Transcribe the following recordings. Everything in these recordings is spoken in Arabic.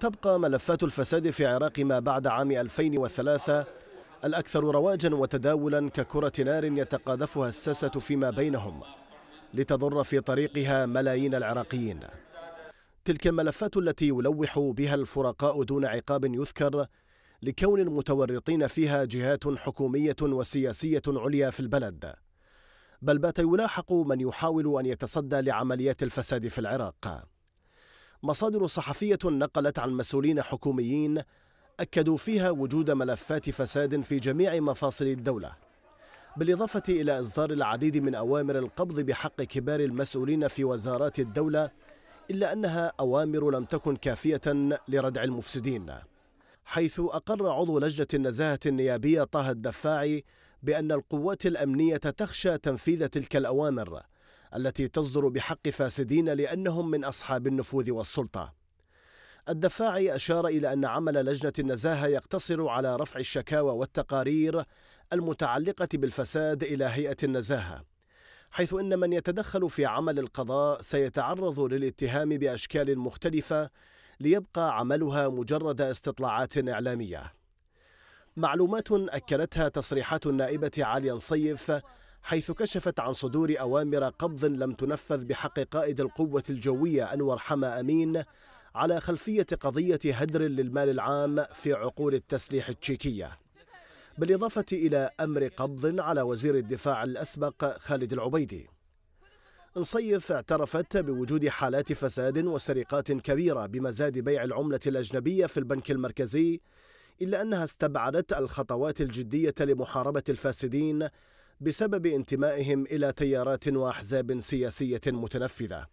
تبقى ملفات الفساد في عراق ما بعد عام 2003 الأكثر رواجا وتداولا ككرة نار يتقاذفها الساسة فيما بينهم لتضر في طريقها ملايين العراقيين تلك الملفات التي يلوح بها الفرقاء دون عقاب يذكر لكون المتورطين فيها جهات حكومية وسياسية عليا في البلد بل بات يلاحق من يحاول أن يتصدى لعمليات الفساد في العراق مصادر صحفية نقلت عن مسؤولين حكوميين أكدوا فيها وجود ملفات فساد في جميع مفاصل الدولة بالإضافة إلى إصدار العديد من أوامر القبض بحق كبار المسؤولين في وزارات الدولة إلا أنها أوامر لم تكن كافية لردع المفسدين حيث أقر عضو لجنة النزاهة النيابية طه الدفاعي بأن القوات الأمنية تخشى تنفيذ تلك الأوامر التي تصدر بحق فاسدين لأنهم من أصحاب النفوذ والسلطة. الدفاعي أشار إلى أن عمل لجنة النزاهة يقتصر على رفع الشكاوى والتقارير المتعلقة بالفساد إلى هيئة النزاهة، حيث أن من يتدخل في عمل القضاء سيتعرض للاتهام بأشكال مختلفة ليبقى عملها مجرد استطلاعات إعلامية. معلومات أكدتها تصريحات النائبة عاليا صيف حيث كشفت عن صدور أوامر قبض لم تنفذ بحق قائد القوة الجوية أنور حما أمين على خلفية قضية هدر للمال العام في عقول التسليح التشيكية بالإضافة إلى أمر قبض على وزير الدفاع الأسبق خالد العبيدي انصيف اعترفت بوجود حالات فساد وسرقات كبيرة بمزاد بيع العملة الأجنبية في البنك المركزي إلا أنها استبعدت الخطوات الجدية لمحاربة الفاسدين بسبب انتمائهم إلى تيارات وأحزاب سياسية متنفذة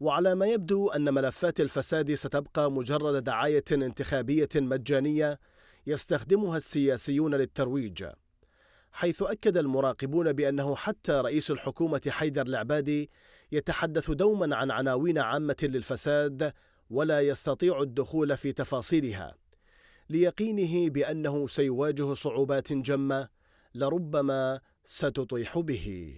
وعلى ما يبدو أن ملفات الفساد ستبقى مجرد دعاية انتخابية مجانية يستخدمها السياسيون للترويج حيث أكد المراقبون بأنه حتى رئيس الحكومة حيدر العبادي يتحدث دوما عن عناوين عامة للفساد ولا يستطيع الدخول في تفاصيلها ليقينه بأنه سيواجه صعوبات جمة لربما ستطيح به